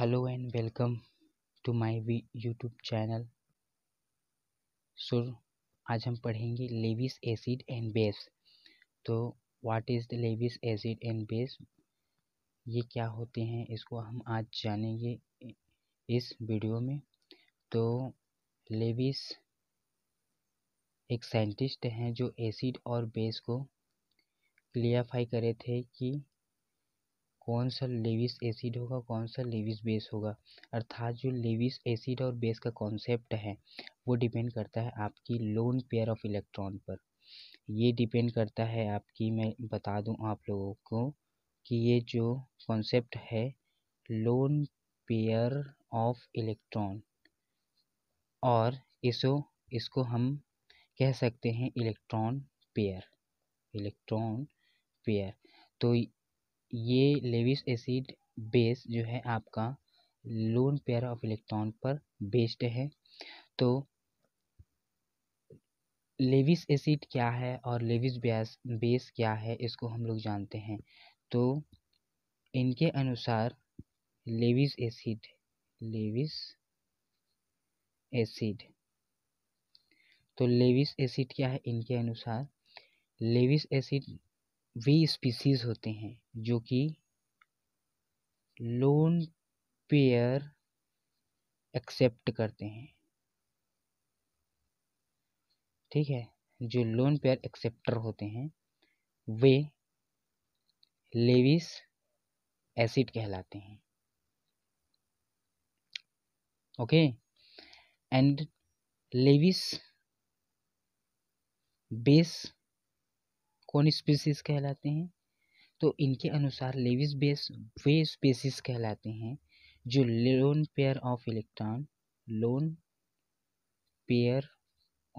and welcome to my वी YouTube channel so आज हम पढ़ेंगे लेविस एसिड एंड बेस तो what is the Lewis acid and base ये क्या होते हैं इसको हम आज जानेंगे इस वीडियो में तो लेविस एक साइंटिस्ट हैं जो एसिड और बेस को क्लियरफाई करे थे कि कौन सा लेविस एसिड होगा कौन सा लेविस बेस होगा अर्थात जो लेविस एसिड और बेस का कॉन्सेप्ट है वो डिपेंड करता है आपकी लोन पेयर ऑफ इलेक्ट्रॉन पर ये डिपेंड करता है आपकी मैं बता दूं आप लोगों को कि ये जो कॉन्सेप्ट है लोन पेयर ऑफ इलेक्ट्रॉन और इसो इसको हम कह सकते हैं इलेक्ट्रॉन पेयर इलेक्ट्रॉन पेयर तो ये लेविस एसिड बेस जो है आपका लोन पेयर ऑफ इलेक्ट्रॉन पर बेस्ड है तो लेविस एसिड क्या है और लेविस बेस बेस क्या है इसको हम लोग जानते हैं तो इनके अनुसार लेविस एसिड लेविस एसिड तो लेविस एसिड क्या है इनके अनुसार लेविस एसिड वे स्पीसीज होते हैं जो कि लोन पेयर एक्सेप्ट करते हैं ठीक है जो लोन पेयर एक्सेप्टर होते हैं वे लेविस एसिड कहलाते हैं ओके एंड लेविस बेस कौन स्पेसिस कहलाते हैं तो इनके अनुसार लेविस बेस वे स्पेसिस कहलाते हैं जो lone pair of electron lone pair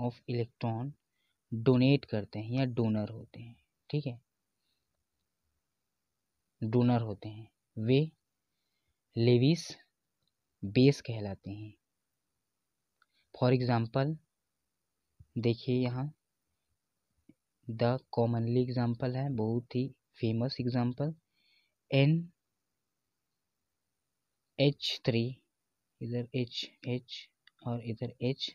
of electron donate करते हैं या डोनर होते हैं ठीक है डोनर होते हैं वे लेविस बेस कहलाते हैं फॉर एग्ज़ाम्पल देखिए यहाँ द कॉमनली एग्जाम्पल है बहुत ही famous example N H three इधर एच एच और इधर एच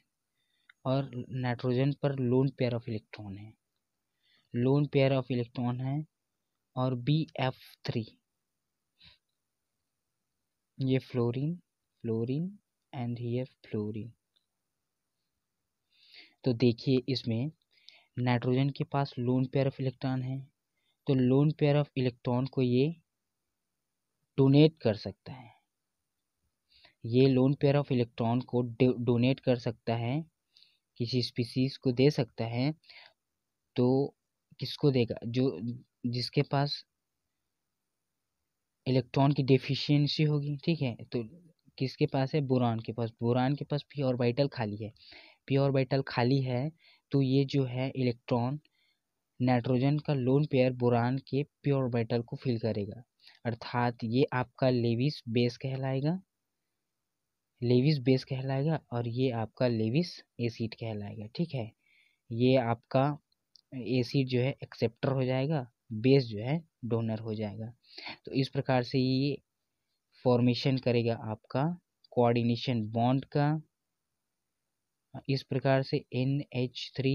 और नाइट्रोजन पर लोन पेयर ऑफ इलेक्ट्रॉन है लोन पेयर ऑफ इलेक्ट्रॉन है और बी एफ थ्री ये fluorine fluorine and here fluorine तो देखिए इसमें नाइट्रोजन के पास लोन पेयर ऑफ इलेक्ट्रॉन है तो लोन पेयर ऑफ इलेक्ट्रॉन को ये डोनेट कर सकता है ये लोन पेयर ऑफ इलेक्ट्रॉन को डोनेट कर सकता है किसी स्पीसीज को दे सकता है तो किसको देगा जो जिसके पास इलेक्ट्रॉन की डेफिशिएंसी होगी ठीक है तो किसके पास है बोरान के पास बोरान के पास पी ऑर्बिटल खाली है पी ऑर्बिटल खाली है तो ये जो है इलेक्ट्रॉन नाइट्रोजन का लोन पेयर बोरान के प्योर मेटल को फिल करेगा अर्थात ये आपका लेविस बेस कहलाएगा लेविस बेस कहलाएगा और ये आपका लेविस एसिड कहलाएगा ठीक है ये आपका एसिड जो है एक्सेप्टर हो जाएगा बेस जो है डोनर हो जाएगा तो इस प्रकार से ये फॉर्मेशन करेगा आपका कोऑर्डिनेशन बॉन्ड का इस प्रकार से एन एच थ्री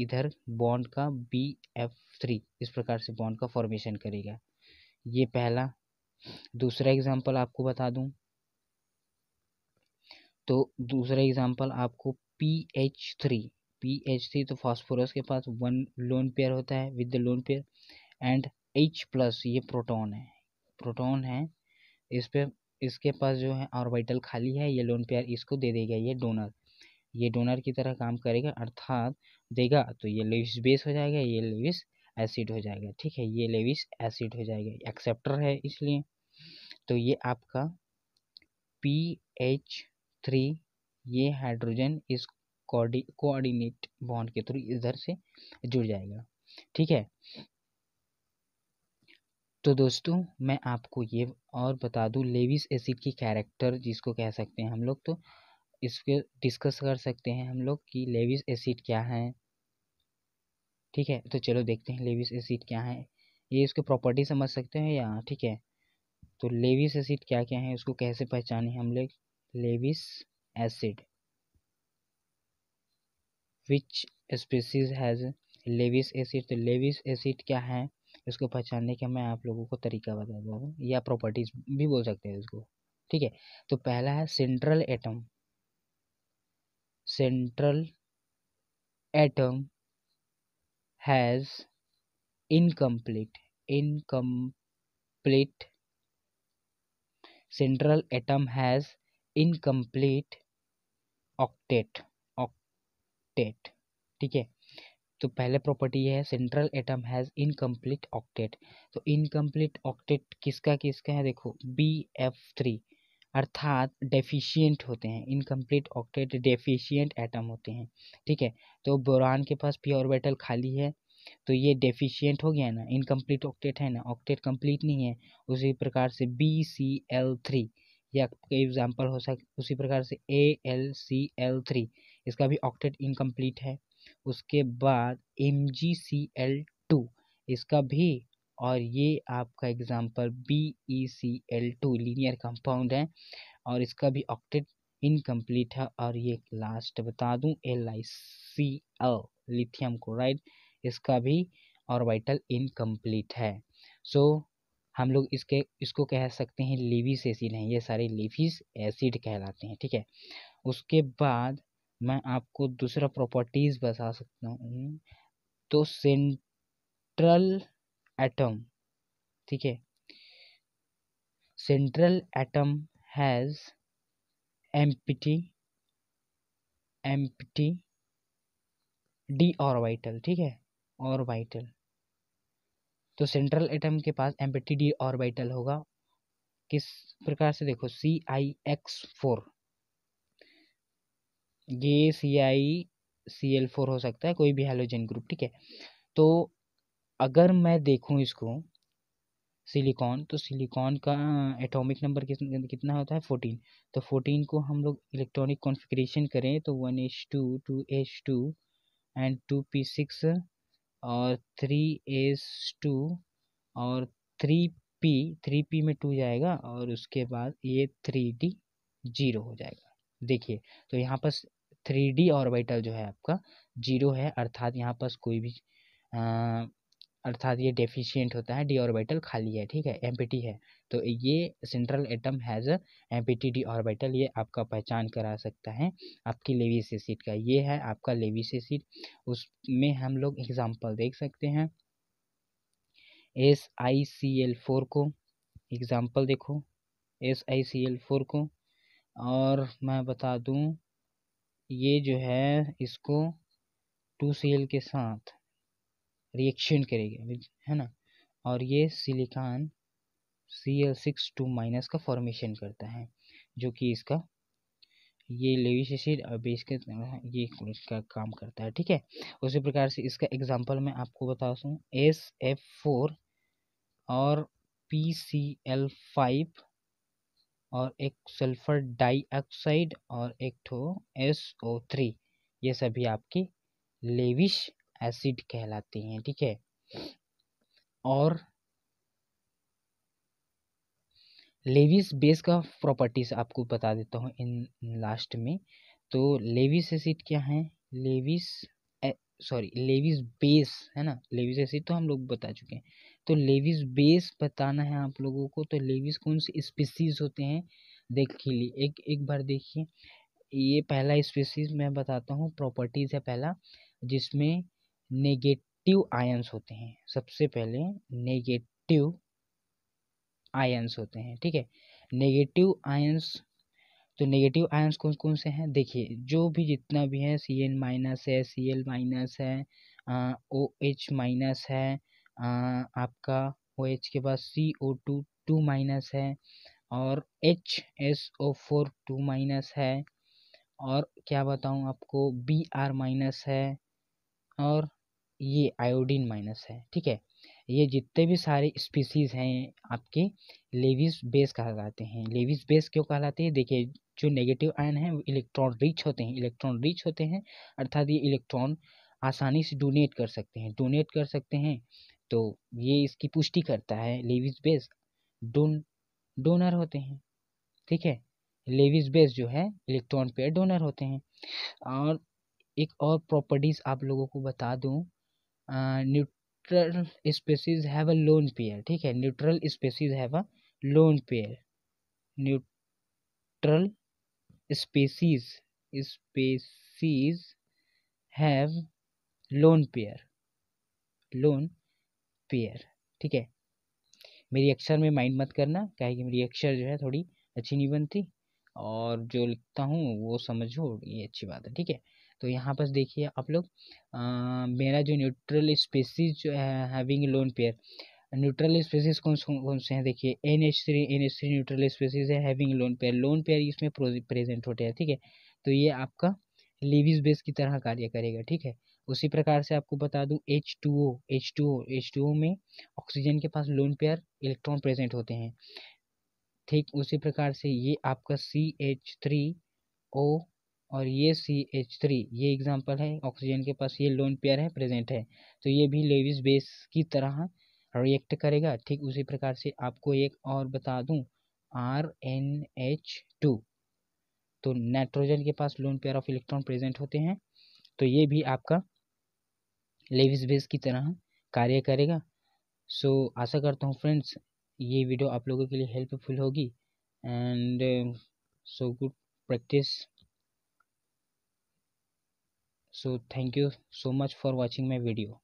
इधर बॉन्ड का बी एफ थ्री इस प्रकार से बॉन्ड का फॉर्मेशन करेगा ये पहला दूसरा एग्जाम्पल आपको बता दूं तो दूसरा एग्जाम्पल आपको P H three P H three तो फास्फोरस के पास वन लोन पेयर होता है with the lone pair and H plus ये प्रोटॉन है प्रोटॉन है इस पे इसके पास जो है ऑर्बिटल खाली है ये लोन पेयर इसको दे देगा ये डोनर ये डोनर की तरह काम करेगा अर्थात देगा तो ये लेविस बेस हो जाएगा ये लेविस एसिड हो जाएगा ठीक है ये लेविस एसिड हो जाएगा एक्सेप्टर है इसलिए तो ये आपका पी एच थ्री ये हाइड्रोजन इस कोऑर्डिनेट बॉन्ड के थ्रू इधर से जुड़ जाएगा ठीक है तो दोस्तों मैं आपको ये और बता दूं लेविस एसिड की कैरेक्टर जिसको कह सकते हैं हम लोग तो इसके डिस्कस कर सकते हैं हम लोग कि लेविस एसिड क्या है ठीक है तो चलो देखते हैं लेविस एसिड क्या है ये इसके प्रॉपर्टी समझ सकते हैं या ठीक है तो लेविस एसिड क्या क्या है उसको कैसे पहचाने हम लोग Lewis acid which species has Lewis acid तो लेविस एसिड क्या है इसको पहचानने का मैं आप लोगों को तरीका बता दूँ या प्रॉपर्टीज भी बोल सकते हैं इसको ठीक है तो पहला है central atom central atom has incomplete incomplete central atom has incomplete octet octet ठीक है तो पहले प्रॉपर्टी है central atom has incomplete octet तो इनकम्प्लीट ऑक्टेट किसका किसका है देखो बी एफ थ्री अर्थात डेफिशिएंट होते हैं इनकम्प्लीट ऑक्टेट डेफिशिएंट एटम होते हैं ठीक है तो बोरान के पास पी बेटल खाली है तो ये डेफिशिएंट हो गया ना इनकम्प्लीट ऑक्टेट है ना ऑक्टेट कंप्लीट नहीं है उसी प्रकार से बी सी एल थ्री या कोई एग्जाम्पल हो सक उसी प्रकार से A L C L three इसका भी ऑक्टेट इनकम्प्लीट है उसके बाद M G C L two इसका भी और ये आपका example B E C L two linear compound है और इसका भी ऑक्टेट इनकम्प्लीट है और ये लास्ट बता दूं L I C L lithium chloride इसका भी ऑर्बिटल इनकम्प्लीट है सो so, हम लोग इसके इसको कह सकते हैं लिविस एसिड हैं ये सारे लिविस एसिड कहलाते हैं ठीक है उसके बाद मैं आपको दूसरा प्रॉपर्टीज़ बता सकता हूँ तो सेंट्रल एटम ठीक है central atom has empty empty D orbital ठीक है orbital तो सेंट्रल एटम के पास एम्पिटी डी ऑर्बिटल होगा किस प्रकार से देखो सी आई एक्स फोर ये सी आई सी एल फोर हो सकता है कोई भी हेलोजन ग्रुप ठीक है तो अगर मैं देखूँ इसको सिलिकॉन तो सिलिकॉन का एटॉमिक नंबर कितना होता है फोर्टीन तो फोर्टीन को हम लोग इलेक्ट्रॉनिक कॉन्फ़िगरेशन करें तो one H two two H two and two P six और थ्री एस टू और थ्री पी थ्री पी में टू जाएगा और उसके बाद ये थ्री डी जीरो हो जाएगा देखिए तो यहाँ पर थ्री डी ऑर्बिटल जो है आपका जीरो है अर्थात यहाँ पर कोई भी आ, अर्थात ये डेफिशियंट होता है डी ऑर्बिटल खाली है ठीक है एम है तो ये central atom has empty D orbital ये आपका पहचान करा सकता है आपकी लेवी से सीट का ये है आपका लेवी से सीट उसमें हम लोग एग्जाम्पल देख सकते हैं S I C L four को एग्ज़ाम्पल देखो S I C L four को और मैं बता दूँ ये जो है इसको टू सी एल के साथ रिएक्शन करेगा है ना और ये silicon C L six two minus का फॉर्मेशन करता है जो कि इसका ये लेविश एसिड और बेस के ये का काम करता है ठीक है उसी प्रकार से इसका एग्जांपल मैं आपको बता दूँ एस एफ फोर और पी सी एल फाइव और एक सल्फर डाइऑक्साइड और एक ठो एस ओ थ्री ये सभी आपकी लेविश एसिड कहलाते हैं ठीक है और लेविस बेस का प्रॉपर्टीज आपको बता देता हूँ इन लास्ट में तो लेविस एसिड क्या है लेविस सॉरी लेविस बेस है ना लेविस एसिड तो हम लोग बता चुके हैं तो लेविस बेस बताना है आप लोगों को तो लेविस कौन से स्पीसीज होते हैं देख लिए एक एक बार देखिए ये पहला स्पीसीज मैं बताता हूँ प्रॉपर्टीज है पहला जिसमें नेगेटिव आयंस होते हैं सबसे पहले नेगेटिव आयंस होते हैं ठीक है नेगेटिव आयंस तो नेगेटिव आयंस कौन कौन से हैं देखिए जो भी जितना भी है सी एन माइनस है सी एल माइनस है ओ एच माइनस है आ, आपका ओ एच के बाद C O two two minus है और H S O four two minus है और क्या बताऊँ आपको बी आर माइनस है और ये आयोडीन माइनस है ठीक है ये जितने भी सारे स्पीसीज हैं आपके लेविस बेस कहलाते हैं लेविस बेस क्यों कहलाते हैं देखिए जो नेगेटिव आयन है वो इलेक्ट्रॉन रिच होते हैं इलेक्ट्रॉन रिच होते हैं अर्थात ये इलेक्ट्रॉन आसानी से डोनेट कर सकते हैं डोनेट कर सकते हैं तो ये इसकी पुष्टि करता है लेविस बेस डोन डोनर होते हैं ठीक है लेविस बेस जो है इलेक्ट्रॉन पेयर डोनर होते हैं और एक और प्रॉपर्टीज आप लोगों को बता दूँ neutral species have a lone pair ठीक है neutral species have a lone pair neutral species species have lone pair lone pair ठीक है मेरी अक्षर में माइंड मत करना है कि मेरी अक्षर जो है थोड़ी अच्छी नहीं बनती और जो लिखता हूँ वो समझो ये अच्छी बात है ठीक है तो यहाँ पर देखिए आप लोग मेरा जो neutral species having lone pair neutral species कौन कौन से हैं देखिए N H three N H three neutral species having lone pair lone pair इसमें प्रेजेंट होते हैं ठीक है तो ये आपका लिविज बेस की तरह कार्य करेगा ठीक है उसी प्रकार से आपको बता दूँ H two O H two O H two O में ऑक्सीजन के पास लोन पेयर इलेक्ट्रॉन प्रेजेंट होते हैं ठीक उसी प्रकार से ये आपका सी एच थ्री ओ और ये सी एच थ्री ये एग्जाम्पल है ऑक्सीजन के पास ये लोन पेयर है प्रेजेंट है तो ये भी लेविस बेस की तरह रिएक्ट करेगा ठीक उसी प्रकार से आपको एक और बता दूं आर एन एच टू तो नाइट्रोजन के पास lone pair of electron present होते हैं तो ये भी आपका लेविस बेस की तरह कार्य करेगा सो आशा करता हूँ फ्रेंड्स ये वीडियो आप लोगों के लिए हेल्पफुल होगी and so good practice so thank you so much for watching my video